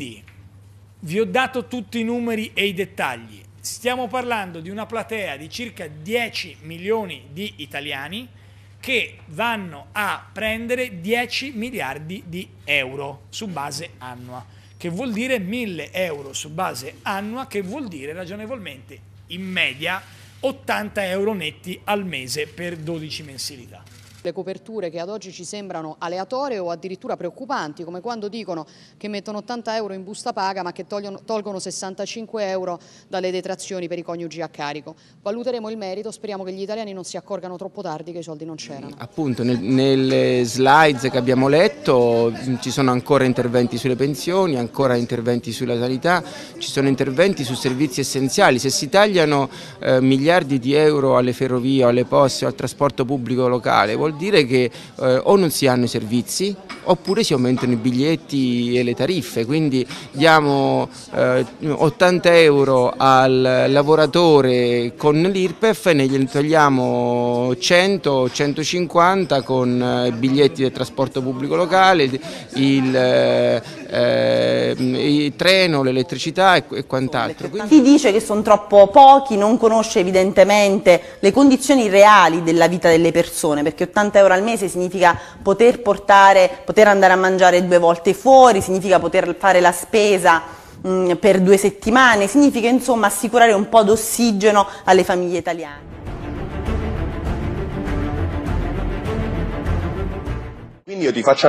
Quindi vi ho dato tutti i numeri e i dettagli. Stiamo parlando di una platea di circa 10 milioni di italiani che vanno a prendere 10 miliardi di euro su base annua, che vuol dire 1000 euro su base annua, che vuol dire ragionevolmente in media 80 euro netti al mese per 12 mensilità queste coperture che ad oggi ci sembrano aleatorie o addirittura preoccupanti, come quando dicono che mettono 80 euro in busta paga ma che togliono, tolgono 65 euro dalle detrazioni per i coniugi a carico. Valuteremo il merito, speriamo che gli italiani non si accorgano troppo tardi che i soldi non c'erano. Appunto, nel, nelle slides che abbiamo letto mm, ci sono ancora interventi sulle pensioni, ancora interventi sulla sanità, ci sono interventi su servizi essenziali. Se si tagliano eh, miliardi di euro alle ferrovie, alle poste, al trasporto pubblico locale, vuol dire che eh, o non si hanno i servizi oppure si aumentano i biglietti e le tariffe, quindi diamo eh, 80 euro al lavoratore con l'IRPEF e ne gli togliamo 100-150 con eh, i biglietti del trasporto pubblico locale, il, eh, eh, il treno, l'elettricità e, e quant'altro. Si dice che sono troppo pochi, non conosce evidentemente le condizioni reali della vita delle persone, perché 80 euro al mese significa poter portare, poter andare a mangiare due volte fuori, significa poter fare la spesa mm, per due settimane, significa insomma assicurare un po' d'ossigeno alle famiglie italiane. Quindi io ti faccio